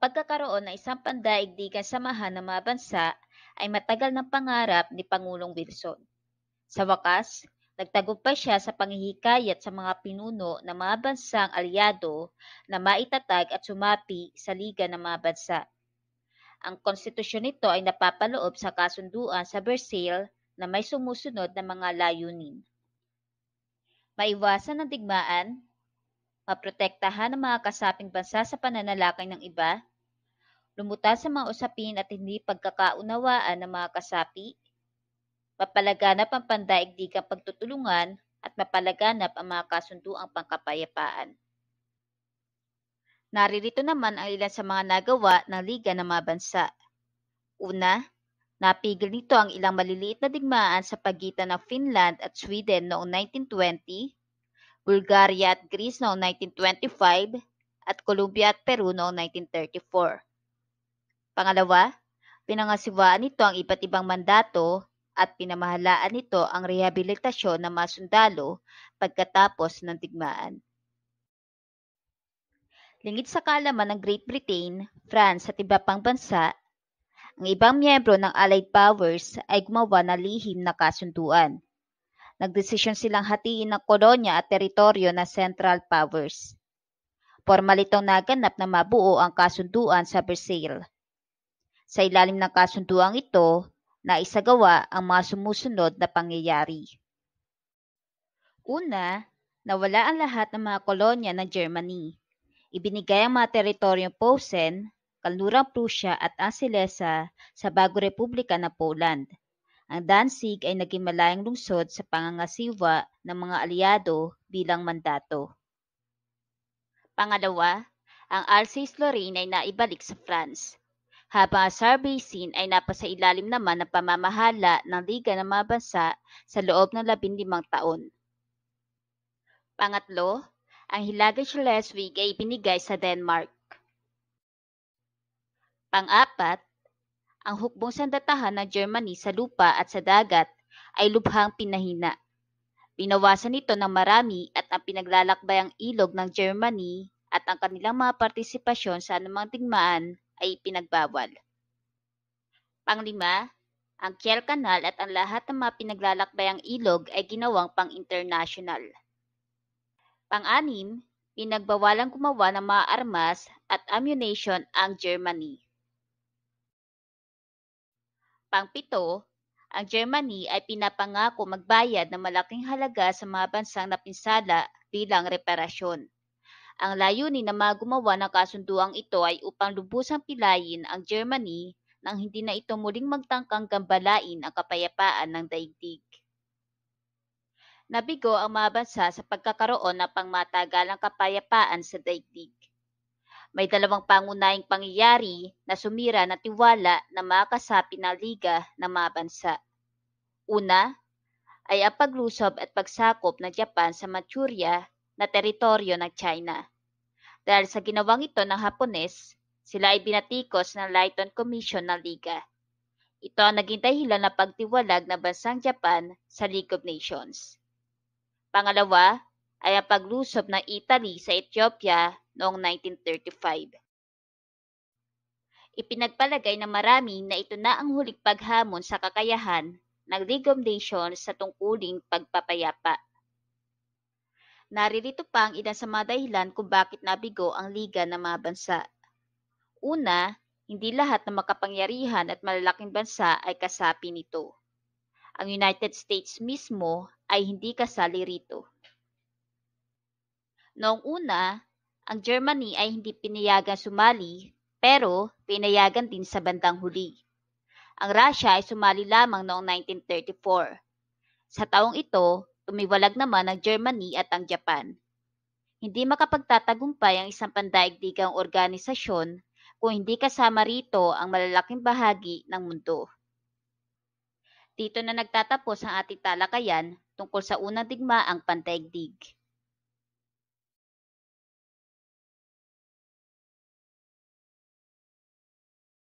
pagkakaroon ng isang pandaigdigan samahan ng mga bansa ay matagal ng pangarap ni Pangulong Wilson. Sa wakas, nagtagumpay siya sa panghihikayat sa mga pinuno ng mga bansang aliado na maitatag at sumapi sa Liga ng mga Bansa. Ang konstitusyon nito ay napapaloob sa kasunduan sa Versailles na may sumusunod na mga layunin. Maiwasan ng digmaan, maprotektahan ng mga kasaping bansa sa pananalakay ng iba, lumuta sa mga usapin at hindi pagkakaunawaan ng mga kasapi, mapalaganap ang pandaigdigang pagtutulungan at mapalaganap ang mga kasunduang pangkapayapaan. Naririto naman ang ilan sa mga nagawa ng Liga ng Mga Bansa. Una, napigil nito ang ilang maliliit na digmaan sa pagitan ng Finland at Sweden noong 1920, Bulgaria at Greece noong 1925, at Colombia at Peru noong 1934. Pangalawa, pinangasiwaan nito ang iba't ibang mandato at pinamahalaan nito ang rehabilitasyon ng mga sundalo pagkatapos ng digmaan. Lingid sa kalaman ng Great Britain, France at iba pang bansa, ang ibang miyembro ng Allied Powers ay gumawa ng lihim na kasunduan. Nagdesisyon silang hatiin ng kolonya at teritoryo ng Central Powers. Formal itong naganap na mabuo ang kasunduan sa Versailles. Sa ilalim ng kasunduang ito, naisagawa ang mga sumusunod na pangyayari. Una, nawala ang lahat ng mga kolonya ng Germany. Ibinigay ang mga teritoryong Posen, Kalnurang Prusya at ang Silesa sa bago Republika ng Poland. Ang Danzig ay naging malayang lungsod sa pangangasiwa ng mga aliado bilang mandato. Pangalawa, ang Alsace-Lorraine ay naibalik sa France habang ang SAR Basin ay napasailalim naman ng pamamahala ng Liga ng mga Bansa sa loob ng labinlimang taon. Pangatlo, ang Hilagang Schleswig ay ibinigay sa Denmark. Pangapat, ang hukbong sandatahan ng Germany sa lupa at sa dagat ay lubhang pinahina. Pinawasan ito ng marami at ang pinaglalakbay ang ilog ng Germany at ang kanilang mga partisipasyon sa anumang digmaan ay pinagbawal. Panglima, ang Kiel Canal at ang lahat ng mga pinaglalakbayang ilog ay ginawang pang-international. Pang-anim, pinagbawalang gumawa ng mga armas at ammunition ang Germany. pang Pangpito, ang Germany ay pinapangako magbayad ng malaking halaga sa mga bansang napinsala bilang reparasyon. Ang layunin ng magumawa ng kasunduang ito ay upang lubusang pilayin ang Germany nang hindi na ito muling magtangkang gambalain ang kapayapaan ng daigdig. Nabigo ang mga bansa sa pagkakaroon ng pangmatagalang kapayapaan sa daigdig. May dalawang pangunahing pangyayari na sumira na tiwala na makasapi ng liga ng mga bansa. Una, ay ang paglusob at pagsakop ng Japan sa Manchuria na teritoryo ng China. Dahil sa ginawang ito ng Hapones, sila ay binatikos ng Lighton Commission ng Liga. Ito ang naging dahilan na pagtiwalag ng bansang Japan sa League of Nations. Pangalawa ay ang paglusob ng Italy sa Ethiopia noong 1935. Ipinagpalagay ng marami na ito na ang huling paghamon sa kakayahan ng League of Nations sa tungkuling pagpapayapa. Naririto pa ang ilan sa mga dahilan kung bakit nabigo ang liga ng mga bansa. Una, hindi lahat ng makapangyarihan at malalaking bansa ay kasapi nito. Ang United States mismo ay hindi kasali rito. Noong una, ang Germany ay hindi pinayagan sumali pero pinayagan din sa bandang huli. Ang Russia ay sumali lamang noong 1934. Sa taong ito, Umiwalag naman ang Germany at ang Japan. Hindi makapagtatagumpay ang isang pandaigdigang organisasyon kung hindi kasama rito ang malalaking bahagi ng mundo. Dito na nagtatapos ang ating talakayan tungkol sa unang digmaang pandaigdig.